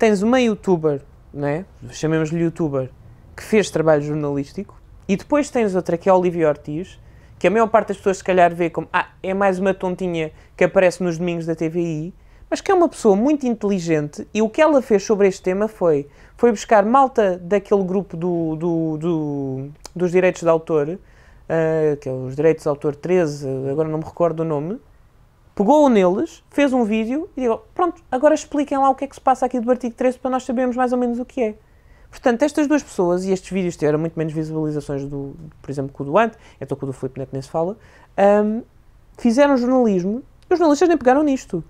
tens uma youtuber, né? chamemos-lhe youtuber, que fez trabalho jornalístico, e depois tens outra que é a Olivia Ortiz, que a maior parte das pessoas se calhar vê como ah, é mais uma tontinha que aparece nos domingos da TVI, mas que é uma pessoa muito inteligente e o que ela fez sobre este tema foi, foi buscar malta daquele grupo do, do, do dos direitos de autor, uh, que é os direitos de autor 13, agora não me recordo o nome, pegou neles, fez um vídeo e digo, pronto, agora expliquem lá o que é que se passa aqui do artigo 13 para nós sabermos mais ou menos o que é. Portanto, estas duas pessoas, e estes vídeos tiveram muito menos visualizações, do, por exemplo, que o do Ante, é eu estou com o do Filipe Neto nem se fala, um, fizeram jornalismo, e os jornalistas nem pegaram nisto.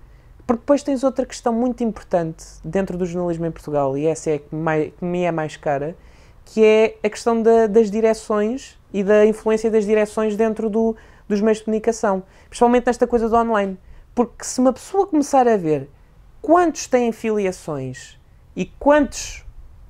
Porque depois tens outra questão muito importante dentro do jornalismo em Portugal, e essa é que, mais, que me é mais cara, que é a questão da, das direções e da influência das direções dentro do, dos meios de comunicação, principalmente nesta coisa do online. Porque se uma pessoa começar a ver quantos têm filiações e quantos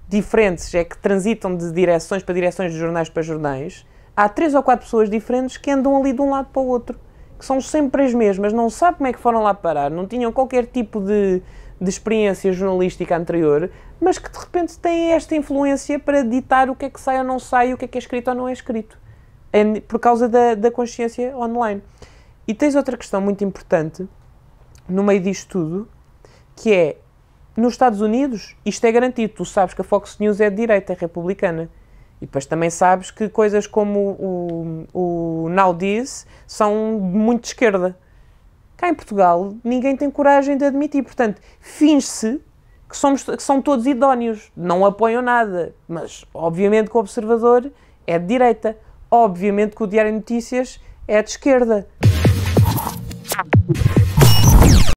diferentes é que transitam de direções para direções, de jornais para jornais, há três ou quatro pessoas diferentes que andam ali de um lado para o outro, que são sempre as mesmas, não sabem como é que foram lá parar, não tinham qualquer tipo de, de experiência jornalística anterior, mas que de repente têm esta influência para ditar o que é que sai ou não sai, o que é que é escrito ou não é escrito, é por causa da, da consciência online. E tens outra questão muito importante no meio disto tudo, que é nos Estados Unidos isto é garantido. Tu sabes que a Fox News é de direita, é republicana. E depois também sabes que coisas como o, o, o Now This são muito de esquerda. Cá em Portugal ninguém tem coragem de admitir. Portanto, finge-se que, somos, que são todos idóneos, não apoiam nada. Mas, obviamente, que o Observador é de direita. Obviamente que o Diário de Notícias é de esquerda.